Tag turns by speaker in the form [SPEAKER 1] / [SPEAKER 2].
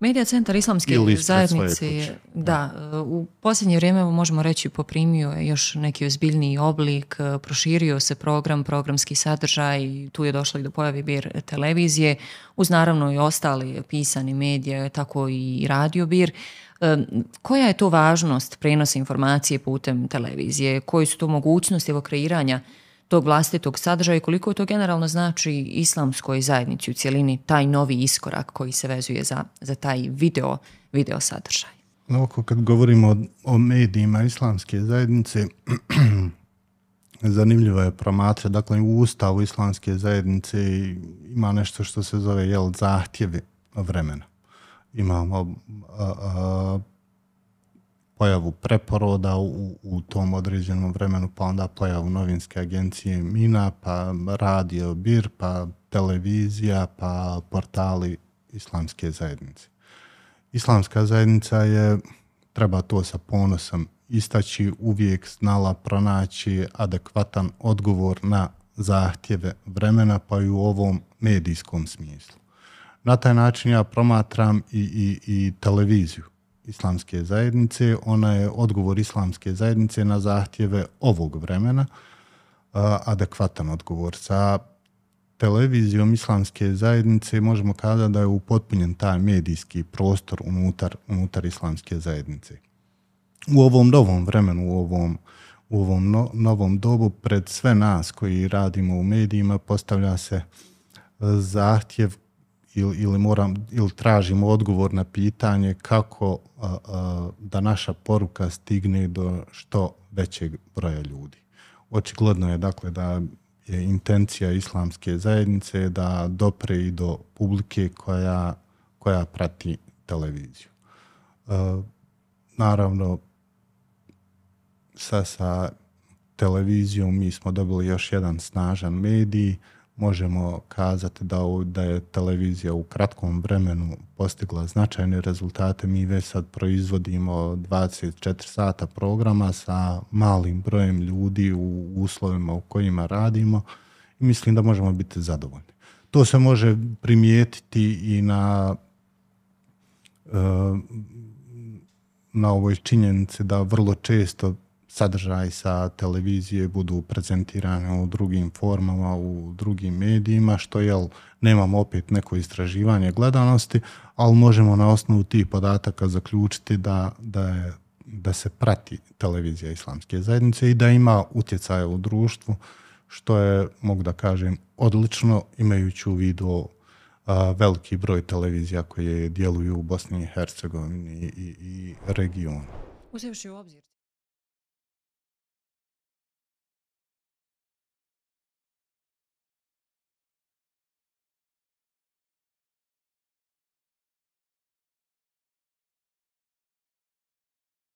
[SPEAKER 1] Medija centar islamske zajednice, da, u posljednje vrijeme možemo reći poprimio je još neki ozbiljniji oblik, e, proširio se program, programski sadržaj, tu je došlo i do pojavi bir televizije, uz naravno i ostali pisani medije, tako i radio bir. E, koja je to važnost prenosa informacije putem televizije? Koji su to mogućnosti evo kreiranja? tog vlastitog sadržaja i koliko to generalno znači islamskoj zajednici u cijelini, taj novi iskorak koji se vezuje za, za taj video, video sadržaj.
[SPEAKER 2] Ovako kad govorimo o, o medijima islamske zajednice, zanimljivo je promatra, dakle u ustavu islamske zajednice ima nešto što se zove jel, zahtjevi vremena. Imamo a, a, pojavu preporoda u, u tom određenom vremenu, pa onda pojavu novinske agencije Mina, pa radio Bir, pa televizija, pa portali islamske zajednice. Islamska zajednica je, treba to sa ponosom istaći, uvijek znala pronaći adekvatan odgovor na zahtjeve vremena, pa i u ovom medijskom smislu. Na taj način ja promatram i, i, i televiziju islamske zajednice, ona je odgovor islamske zajednice na zahtjeve ovog vremena, adekvatan odgovor. Sa televizijom islamske zajednice možemo kada da je upotpunjen taj medijski prostor unutar, unutar islamske zajednice. U ovom novom vremenu, u ovom, u ovom no, novom dobu, pred sve nas koji radimo u medijima, postavlja se e, zahtjev ili, ili moram ili tražimo odgovor na pitanje kako a, a, da naša poruka stigne do što većeg broja ljudi. Očigledno je dakle da je intencija islamske zajednice da dopre i do publike koja, koja prati televiziju. A, naravno, sa, sa televizijom mi smo dobili još jedan snažan medij, možemo kazati da da je televizija u kratkom vremenu postigla značajne rezultate. Mi već sad proizvodimo 24 sata programa sa malim brojem ljudi u uslovima u kojima radimo i mislim da možemo biti zadovoljni. To se može primijetiti i na eh, na ovoj činjenici da vrlo često sadržaj sa televizije budu prezentirane u drugim formama, u drugim medijima, što jel, nemamo opet neko istraživanje gledanosti, ali možemo na osnovu tih podataka zaključiti da, da, je, da se prati televizija islamske zajednice i da ima utjecaje u društvu, što je, mogu da kažem, odlično, imajući u vidu a, veliki broj televizija koje djeluju u Bosni i Hercegovini i, i, i regionu.
[SPEAKER 1] Uzevši u obzir.